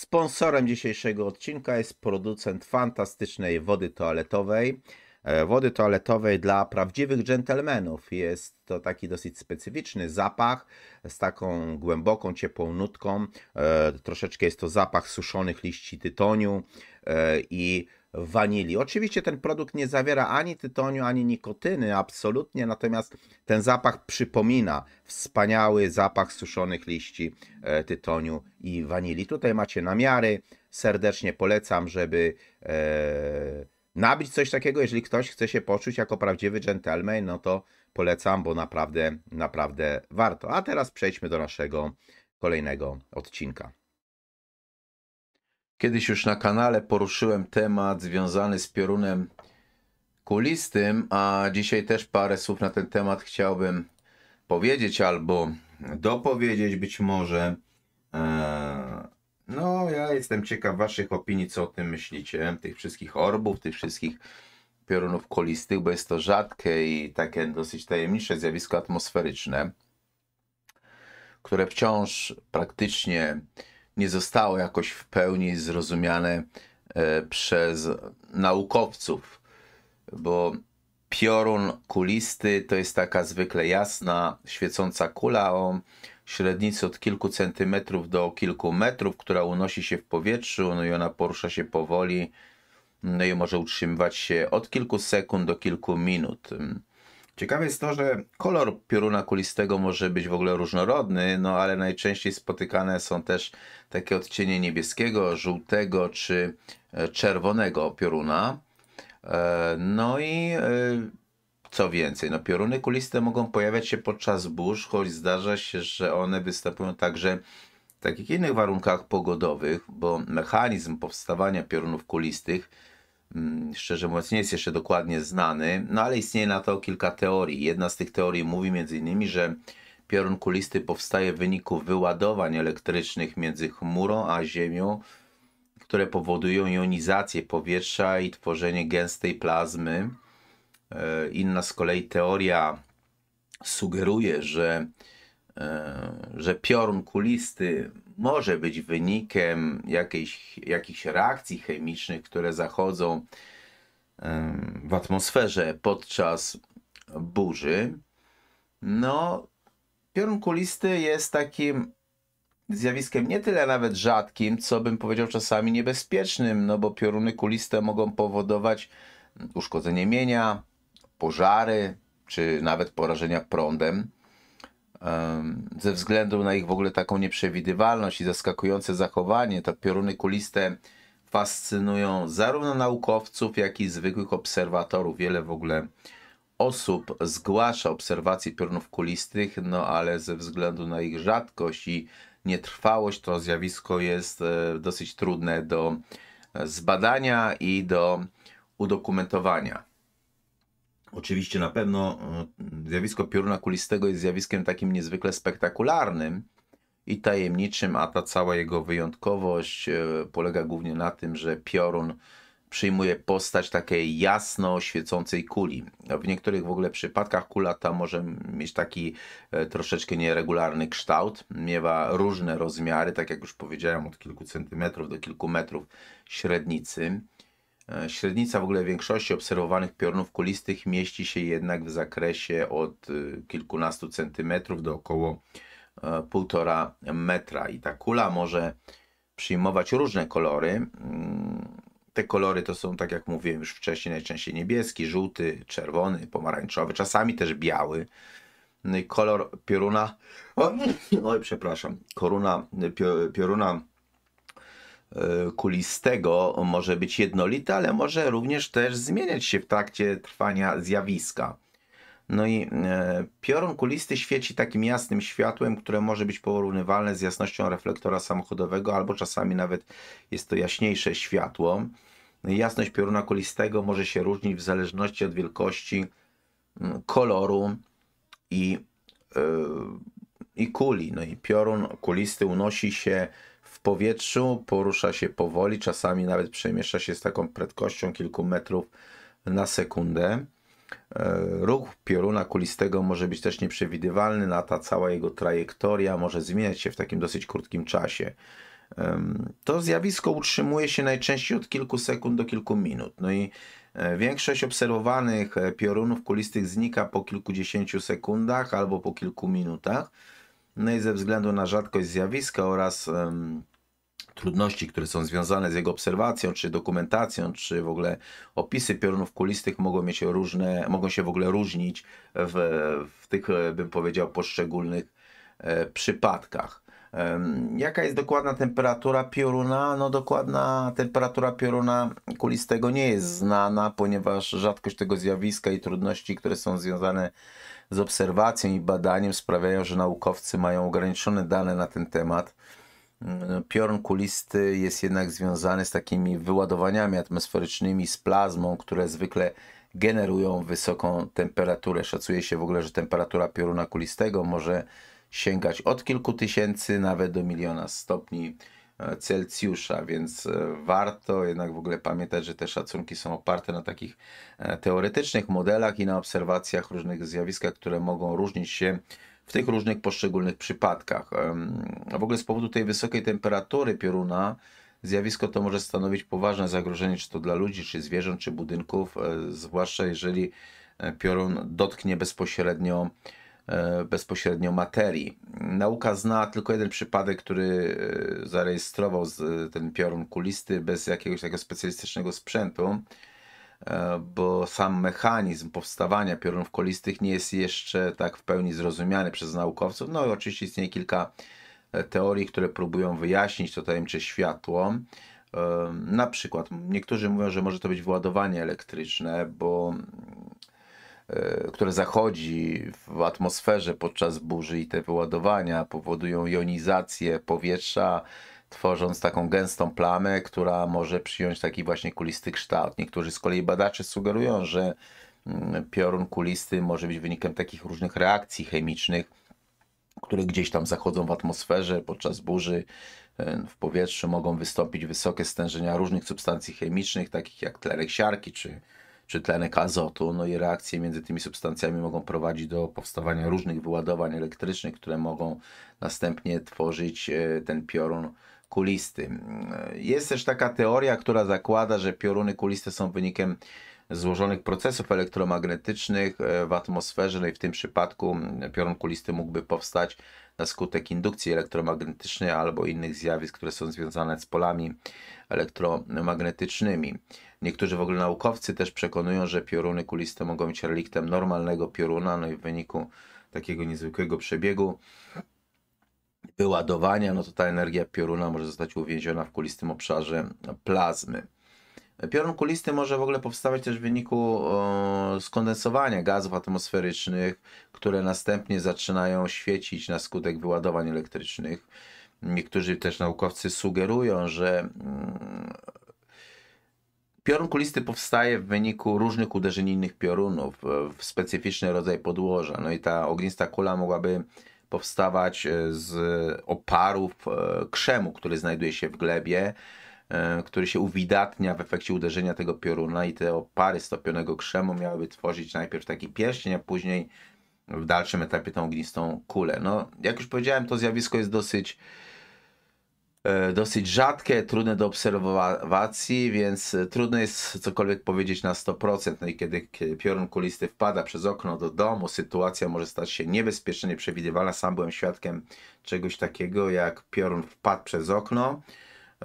Sponsorem dzisiejszego odcinka jest producent fantastycznej wody toaletowej. E, wody toaletowej dla prawdziwych dżentelmenów. Jest to taki dosyć specyficzny zapach z taką głęboką, ciepłą nutką. E, troszeczkę jest to zapach suszonych liści tytoniu e, i wanilii. Oczywiście ten produkt nie zawiera ani tytoniu, ani nikotyny, absolutnie, natomiast ten zapach przypomina wspaniały zapach suszonych liści e, tytoniu i wanilii. Tutaj macie namiary, serdecznie polecam, żeby e, nabyć coś takiego, jeżeli ktoś chce się poczuć jako prawdziwy gentleman, no to polecam, bo naprawdę, naprawdę warto. A teraz przejdźmy do naszego kolejnego odcinka. Kiedyś już na kanale poruszyłem temat związany z piorunem kulistym, a dzisiaj też parę słów na ten temat chciałbym powiedzieć albo dopowiedzieć być może. E, no, ja jestem ciekaw waszych opinii, co o tym myślicie, tych wszystkich orbów, tych wszystkich piorunów kulistych, bo jest to rzadkie i takie dosyć tajemnicze zjawisko atmosferyczne, które wciąż praktycznie nie zostało jakoś w pełni zrozumiane e, przez naukowców, bo piorun kulisty to jest taka zwykle jasna, świecąca kula o średnicy od kilku centymetrów do kilku metrów, która unosi się w powietrzu, no i ona porusza się powoli, no i może utrzymywać się od kilku sekund do kilku minut. Ciekawe jest to, że kolor pioruna kulistego może być w ogóle różnorodny, no ale najczęściej spotykane są też takie odcienie niebieskiego, żółtego czy e, czerwonego pioruna. E, no i e, co więcej, no pioruny kuliste mogą pojawiać się podczas burz, choć zdarza się, że one występują także w takich innych warunkach pogodowych, bo mechanizm powstawania piorunów kulistych Mm, szczerze mówiąc, nie jest jeszcze dokładnie znany, no ale istnieje na to kilka teorii. Jedna z tych teorii mówi m.in., że piorun kulisty powstaje w wyniku wyładowań elektrycznych między chmurą a Ziemią, które powodują jonizację powietrza i tworzenie gęstej plazmy. E, inna z kolei teoria sugeruje, że, e, że piorun kulisty może być wynikiem jakiejś, jakichś reakcji chemicznych, które zachodzą w atmosferze podczas burzy. No, piorun kulisty jest takim zjawiskiem nie tyle nawet rzadkim, co bym powiedział czasami niebezpiecznym, no bo pioruny kuliste mogą powodować uszkodzenie mienia, pożary, czy nawet porażenia prądem ze względu na ich w ogóle taką nieprzewidywalność i zaskakujące zachowanie, to pioruny kuliste fascynują zarówno naukowców, jak i zwykłych obserwatorów. Wiele w ogóle osób zgłasza obserwacje piorunów kulistych, no ale ze względu na ich rzadkość i nietrwałość to zjawisko jest e, dosyć trudne do e, zbadania i do udokumentowania. Oczywiście na pewno e, zjawisko pioruna kulistego jest zjawiskiem takim niezwykle spektakularnym i tajemniczym, a ta cała jego wyjątkowość e, polega głównie na tym, że piorun przyjmuje postać takiej jasno świecącej kuli. W niektórych w ogóle przypadkach kula ta może mieć taki e, troszeczkę nieregularny kształt, miewa różne rozmiary, tak jak już powiedziałem, od kilku centymetrów do kilku metrów średnicy. E, średnica w ogóle większości obserwowanych piorunów kulistych mieści się jednak w zakresie od y, kilkunastu centymetrów do około e, półtora metra i ta kula może przyjmować różne kolory. Mm, te kolory to są, tak jak mówiłem już wcześniej, najczęściej niebieski, żółty, czerwony, pomarańczowy, czasami też biały. Kolor pioruna, oj, przepraszam, koruna pioruna E, kulistego może być jednolite, ale może również też zmieniać się w trakcie trwania zjawiska. No i e, piorun kulisty świeci takim jasnym światłem, które może być porównywalne z jasnością reflektora samochodowego, albo czasami nawet jest to jaśniejsze światło. No jasność pioruna kulistego może się różnić w zależności od wielkości, mm, koloru i, e, i kuli. No i piorun kulisty unosi się w powietrzu, porusza się powoli, czasami nawet przemieszcza się z taką prędkością kilku metrów na sekundę. E, ruch pioruna kulistego może być też nieprzewidywalny, a ta cała jego trajektoria może zmieniać się w takim dosyć krótkim czasie. To zjawisko utrzymuje się najczęściej od kilku sekund do kilku minut. No i e, większość obserwowanych e, piorunów kulistych znika po kilkudziesięciu sekundach albo po kilku minutach no i ze względu na rzadkość zjawiska oraz um, trudności, które są związane z jego obserwacją, czy dokumentacją, czy w ogóle opisy piorunów kulistych mogą mieć różne, mogą się w ogóle różnić w, w tych, e, bym powiedział, poszczególnych e, przypadkach. Jaka jest dokładna temperatura pioruna? No dokładna temperatura pioruna kulistego nie jest znana, ponieważ rzadkość tego zjawiska i trudności, które są związane z obserwacją i badaniem sprawiają, że naukowcy mają ograniczone dane na ten temat. Mm, piorun kulisty jest jednak związany z takimi wyładowaniami atmosferycznymi z plazmą, które zwykle generują wysoką temperaturę. Szacuje się w ogóle, że temperatura pioruna kulistego może sięgać od kilku tysięcy nawet do miliona stopni E, Celsjusza, więc e, warto jednak w ogóle pamiętać, że te szacunki są oparte na takich e, teoretycznych modelach i na obserwacjach różnych zjawisk, które mogą różnić się w tych różnych poszczególnych przypadkach. A w ogóle z powodu tej wysokiej temperatury pioruna zjawisko to może stanowić poważne zagrożenie czy to dla ludzi, czy zwierząt, czy budynków, zwłaszcza jeżeli piorun dotknie bezpośrednio bezpośrednio materii nauka zna tylko jeden przypadek, który e, zarejestrował e, ten piorun kulisty bez jakiegoś takiego specjalistycznego sprzętu, e, bo sam mechanizm powstawania piorunów kulistych nie jest jeszcze tak w pełni zrozumiany przez naukowców. No i oczywiście istnieje kilka teorii, które próbują wyjaśnić to tajemnicze światło. Na przykład niektórzy mówią, że może to być wyładowanie elektryczne, bo E, które zachodzi w atmosferze podczas burzy i te wyładowania powodują jonizację powietrza, tworząc taką gęstą plamę, która może przyjąć taki właśnie kulisty kształt. Niektórzy z kolei badacze sugerują, że mm, piorun kulisty może być wynikiem takich różnych reakcji chemicznych, które gdzieś tam zachodzą w atmosferze podczas burzy, e, w powietrzu mogą wystąpić wysokie stężenia różnych substancji chemicznych, takich jak tlerek siarki czy czy tlenek azotu, no i reakcje między tymi substancjami mogą prowadzić do powstawania różnych wyładowań elektrycznych, które mogą następnie tworzyć e, ten piorun kulisty. Jest też taka teoria, która zakłada, że pioruny kuliste są wynikiem złożonych procesów elektromagnetycznych e, w atmosferze, no i w tym przypadku piorun kulisty mógłby powstać na skutek indukcji elektromagnetycznej albo innych zjawisk, które są związane z polami elektromagnetycznymi. Niektórzy w ogóle naukowcy też przekonują, że pioruny kuliste mogą być reliktem normalnego pioruna, no i w wyniku takiego niezwykłego przebiegu wyładowania, no to ta energia pioruna może zostać uwięziona w kulistym obszarze plazmy. Piorun kulisty może w ogóle powstawać też w wyniku skondensowania gazów atmosferycznych, które następnie zaczynają świecić na skutek wyładowań elektrycznych. Niektórzy też naukowcy sugerują, że mm, Piorun kulisty powstaje w wyniku różnych uderzeń innych piorunów w specyficzny rodzaj podłoża. No i ta ognista kula mogłaby powstawać e, z oparów e, krzemu, który znajduje się w glebie, e, który się uwidatnia w efekcie uderzenia tego pioruna i te opary stopionego krzemu miałyby tworzyć najpierw taki pierścień, a później w dalszym etapie tą ognistą kulę. No, jak już powiedziałem, to zjawisko jest dosyć E, dosyć rzadkie, trudne do obserwacji, więc e, trudno jest cokolwiek powiedzieć na 100%. No i kiedy, piorun kulisty wpada przez okno do domu, sytuacja może stać się niebezpieczna, nieprzewidywalna. Sam byłem świadkiem czegoś takiego, jak piorun wpadł przez okno,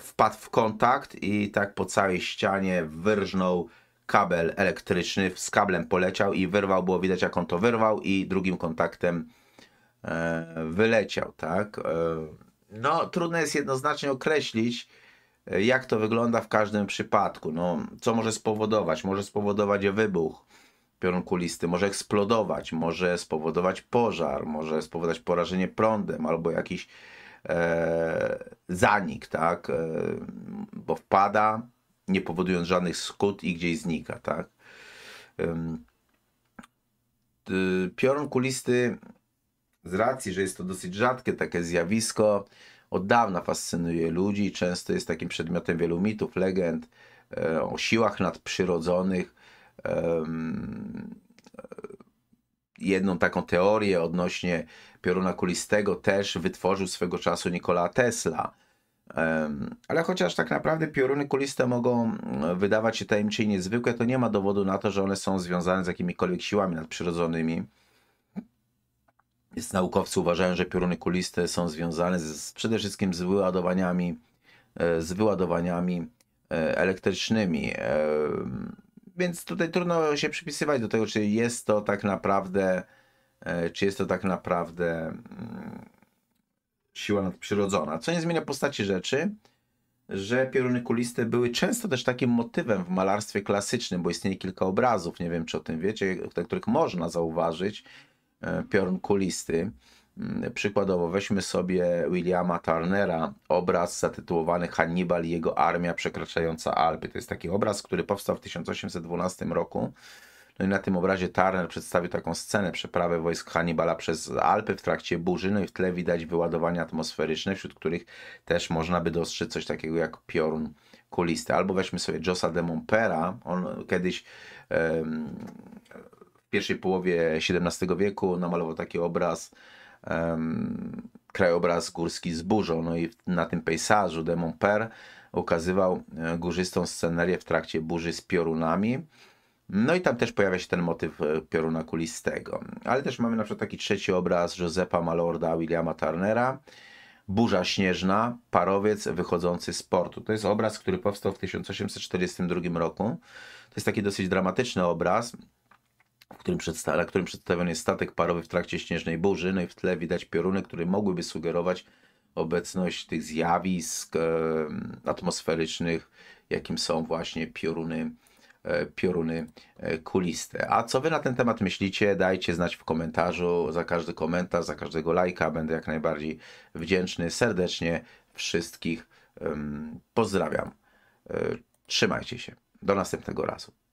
wpadł w kontakt i tak po całej ścianie wyrżnął kabel elektryczny, z kablem poleciał i wyrwał, było widać jak on to wyrwał i drugim kontaktem e, wyleciał, tak? No, trudno jest jednoznacznie określić, e, jak to wygląda w każdym przypadku. No, co może spowodować? Może spowodować wybuch listy. może eksplodować, może spowodować pożar, może spowodować porażenie prądem albo jakiś e, zanik, tak? E, bo wpada, nie powodując żadnych skut i gdzieś znika, tak? E, piorun kulisty z racji, że jest to dosyć rzadkie takie zjawisko, od dawna fascynuje ludzi i często jest takim przedmiotem wielu mitów, legend e, o siłach nadprzyrodzonych. E, jedną taką teorię odnośnie pioruna kulistego też wytworzył swego czasu Nikola Tesla. Ale chociaż tak naprawdę pioruny kuliste mogą e, wydawać się tajemnicze i niezwykłe, to nie ma dowodu na to, że one są związane z jakimikolwiek siłami nadprzyrodzonymi. Więc naukowcy uważają, że pioruny kuliste są związane z, przede wszystkim z wyładowaniami, e, z wyładowaniami e, elektrycznymi. E, więc tutaj trudno się przypisywać do tego, czy jest to tak naprawdę, czy jest to tak naprawdę mm, siła nadprzyrodzona. Co nie zmienia postaci rzeczy, że pioruny kuliste były często też takim motywem w malarstwie klasycznym, bo istnieje kilka obrazów, nie wiem czy o tym wiecie, na których można zauważyć, piorun kulisty. Mm, przykładowo weźmy sobie Williama Turnera, obraz zatytułowany Hannibal i jego armia przekraczająca Alpy. To jest taki obraz, który powstał w 1812 roku. No i na tym obrazie Turner przedstawił taką scenę przeprawy wojsk Hannibala przez Alpy w trakcie burzy, no i w tle widać wyładowania atmosferyczne, wśród których też można by dostrzec coś takiego jak piorun kulisty. Albo weźmy sobie Josa de Montpera, on kiedyś w pierwszej połowie XVII wieku namalował taki obraz, um, krajobraz górski z burzą. No i na tym pejsażu de Montper ukazywał e, górzystą scenerię w trakcie burzy z piorunami. No i tam też pojawia się ten motyw e, pioruna kulistego. Ale też mamy na przykład taki trzeci obraz Josepa Malorda Williama Turnera. Burza śnieżna, parowiec wychodzący z portu. To jest obraz, który powstał w 1842 roku. To jest taki dosyć dramatyczny obraz w którym na którym przedstawiony jest statek parowy w trakcie śnieżnej burzy, no i w tle widać pioruny, które mogłyby sugerować obecność tych zjawisk e, atmosferycznych, jakim są właśnie pioruny, e, pioruny e, kuliste. A co wy na ten temat myślicie? Dajcie znać w komentarzu. Za każdy komentarz, za każdego lajka będę jak najbardziej wdzięczny. Serdecznie wszystkich e, pozdrawiam. Trzymajcie się. Do następnego razu.